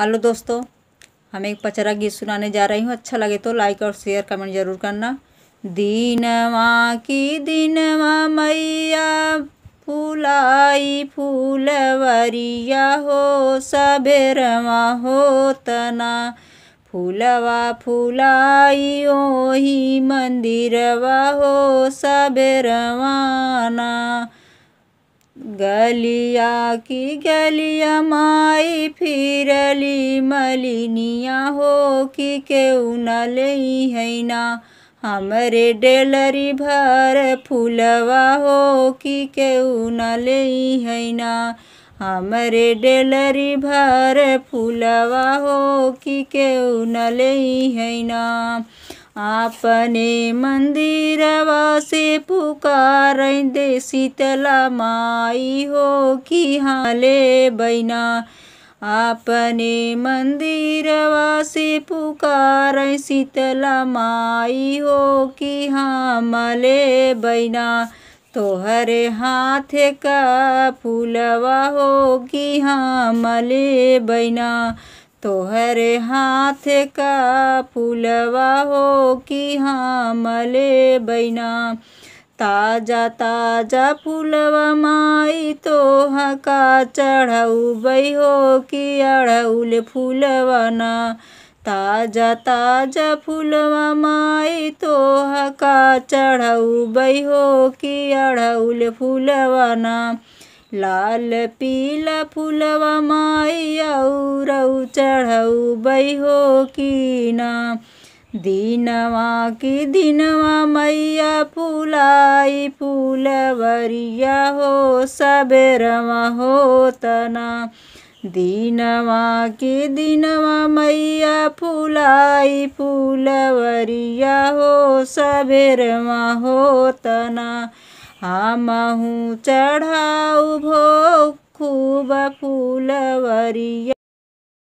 hello दोस्तों हम एक पचरा गीत सुनाने जा रही हूँ अच्छा लगे तो लाइक और शेयर कमेंट जरूर करना दीनवा की दिनवा मैया फुलाई फूलवरिया हो सबेरवा हो तना फूलवा फुलाई मंदिर मंदिरवा हो सबेरवाना गलिया की गलिया माई फिरली मलिनिया हो कि केऊ न है ना हमरे डेलरी भर फूलवा हो कि केऊ न है ना हमरे डेलरी भर फूलवा हो कि केऊ न है हैना आपने मंदिर से पुकार दे शीतला माई हो कि हाले बैना आपने मंदिर से पुकार शीतला माई हो कि हमले बैना तोहरे हाथ का फूलवा हो कि हमले बैना तोहरे हाथ का पुलवा हो कि हामले बैना ताजा ताजा पुलवा माई तोह का चढ़ऊ हो कि अढ़उल फूलवना ताजा ताजा फूलवा माई तोह का चढ़ऊ बई हो कि अड़हुल फूलवना लाल पीला फूलवा माई औरऊ चढ़ऊ बहो की ना दिनवा की दिनवा मैया फूलाई फूलवरिया हो सबेरवा हो तना दिनवा की दिनवा मैया फूलाई फूलवरिया हो सबेरवा हो तना हमहूँ चढ़ाऊ भो खूब फूलवरिया